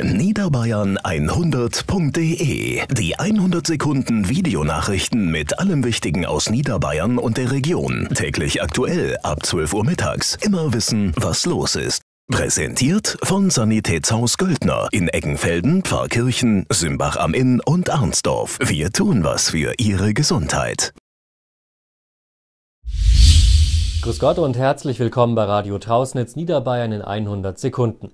Niederbayern100.de e. Die 100 Sekunden Videonachrichten mit allem Wichtigen aus Niederbayern und der Region. Täglich aktuell ab 12 Uhr mittags. Immer wissen, was los ist. Präsentiert von Sanitätshaus Göldner in Eggenfelden, Pfarrkirchen, Simbach am Inn und Arnsdorf. Wir tun was für Ihre Gesundheit. Grüß Gott und herzlich willkommen bei Radio Trausnitz Niederbayern in 100 Sekunden.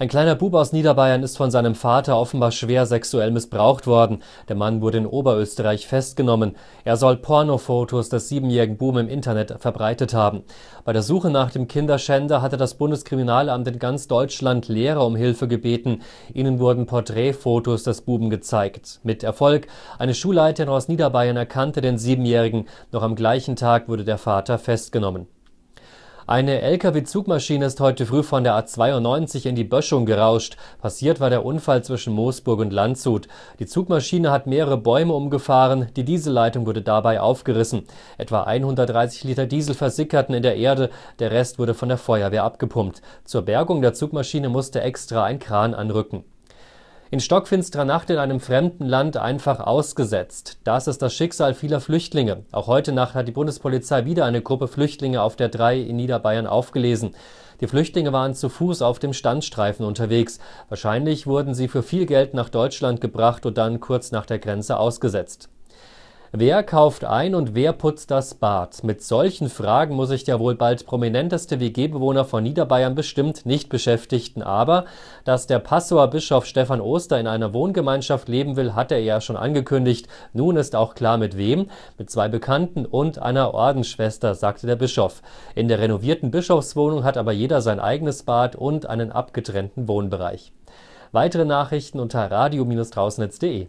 Ein kleiner Bub aus Niederbayern ist von seinem Vater offenbar schwer sexuell missbraucht worden. Der Mann wurde in Oberösterreich festgenommen. Er soll Pornofotos des siebenjährigen Buben im Internet verbreitet haben. Bei der Suche nach dem Kinderschänder hatte das Bundeskriminalamt in ganz Deutschland Lehrer um Hilfe gebeten. Ihnen wurden Porträtfotos des Buben gezeigt. Mit Erfolg. Eine Schulleiterin aus Niederbayern erkannte den Siebenjährigen. Noch am gleichen Tag wurde der Vater festgenommen. Eine Lkw-Zugmaschine ist heute früh von der A92 in die Böschung gerauscht. Passiert war der Unfall zwischen Moosburg und Landshut. Die Zugmaschine hat mehrere Bäume umgefahren. Die Dieselleitung wurde dabei aufgerissen. Etwa 130 Liter Diesel versickerten in der Erde. Der Rest wurde von der Feuerwehr abgepumpt. Zur Bergung der Zugmaschine musste extra ein Kran anrücken in stockfinsterer Nacht in einem fremden Land einfach ausgesetzt. Das ist das Schicksal vieler Flüchtlinge. Auch heute Nacht hat die Bundespolizei wieder eine Gruppe Flüchtlinge auf der 3 in Niederbayern aufgelesen. Die Flüchtlinge waren zu Fuß auf dem Standstreifen unterwegs. Wahrscheinlich wurden sie für viel Geld nach Deutschland gebracht und dann kurz nach der Grenze ausgesetzt. Wer kauft ein und wer putzt das Bad? Mit solchen Fragen muss sich der wohl bald prominenteste WG-Bewohner von Niederbayern bestimmt nicht beschäftigen. Aber dass der Passauer Bischof Stefan Oster in einer Wohngemeinschaft leben will, hat er ja schon angekündigt. Nun ist auch klar, mit wem. Mit zwei Bekannten und einer Ordensschwester, sagte der Bischof. In der renovierten Bischofswohnung hat aber jeder sein eigenes Bad und einen abgetrennten Wohnbereich. Weitere Nachrichten unter radio-drausnetz.de